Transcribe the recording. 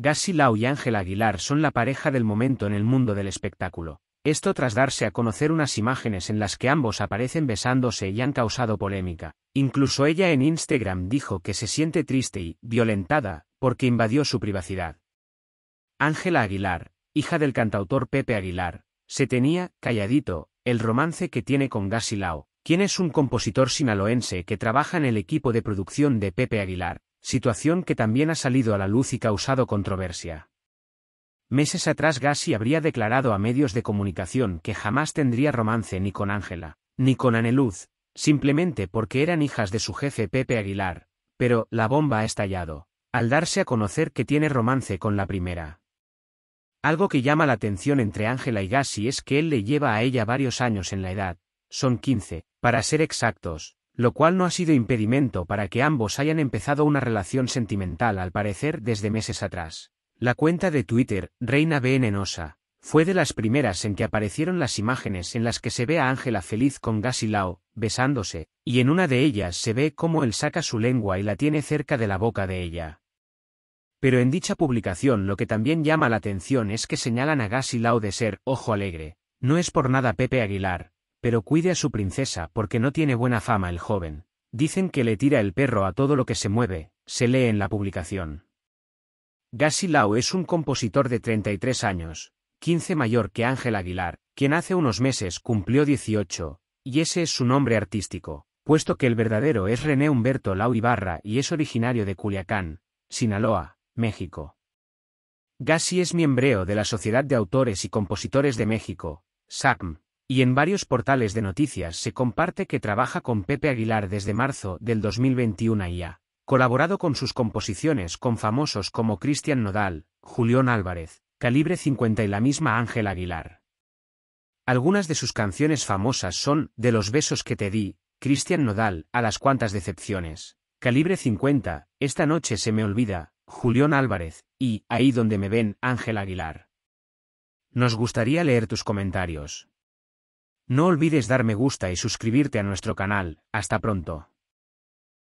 Gasilao y Ángel Aguilar son la pareja del momento en el mundo del espectáculo. Esto tras darse a conocer unas imágenes en las que ambos aparecen besándose y han causado polémica. Incluso ella en Instagram dijo que se siente triste y violentada porque invadió su privacidad. Ángela Aguilar, hija del cantautor Pepe Aguilar, se tenía, calladito, el romance que tiene con Gasilao, quien es un compositor sinaloense que trabaja en el equipo de producción de Pepe Aguilar situación que también ha salido a la luz y causado controversia. Meses atrás Gassi habría declarado a medios de comunicación que jamás tendría romance ni con Ángela, ni con Aneluz, simplemente porque eran hijas de su jefe Pepe Aguilar, pero la bomba ha estallado, al darse a conocer que tiene romance con la primera. Algo que llama la atención entre Ángela y Gassi es que él le lleva a ella varios años en la edad, son 15, para ser exactos, lo cual no ha sido impedimento para que ambos hayan empezado una relación sentimental al parecer desde meses atrás. La cuenta de Twitter, Reina Venenosa, fue de las primeras en que aparecieron las imágenes en las que se ve a Ángela feliz con Gasilao, besándose, y en una de ellas se ve cómo él saca su lengua y la tiene cerca de la boca de ella. Pero en dicha publicación lo que también llama la atención es que señalan a Gasilao de ser ojo alegre, no es por nada Pepe Aguilar, pero cuide a su princesa porque no tiene buena fama el joven. Dicen que le tira el perro a todo lo que se mueve, se lee en la publicación. Gassi Lau es un compositor de 33 años, 15 mayor que Ángel Aguilar, quien hace unos meses cumplió 18, y ese es su nombre artístico, puesto que el verdadero es René Humberto Lau Ibarra y es originario de Culiacán, Sinaloa, México. Gassi es miembro de la Sociedad de Autores y Compositores de México, SACM, y en varios portales de noticias se comparte que trabaja con Pepe Aguilar desde marzo del 2021 y ha colaborado con sus composiciones con famosos como Cristian Nodal, Julián Álvarez, Calibre 50 y la misma Ángel Aguilar. Algunas de sus canciones famosas son De los besos que te di, Cristian Nodal, A las cuantas decepciones, Calibre 50, Esta noche se me olvida, Julián Álvarez, y Ahí donde me ven, Ángel Aguilar. Nos gustaría leer tus comentarios. No olvides dar me gusta y suscribirte a nuestro canal. Hasta pronto.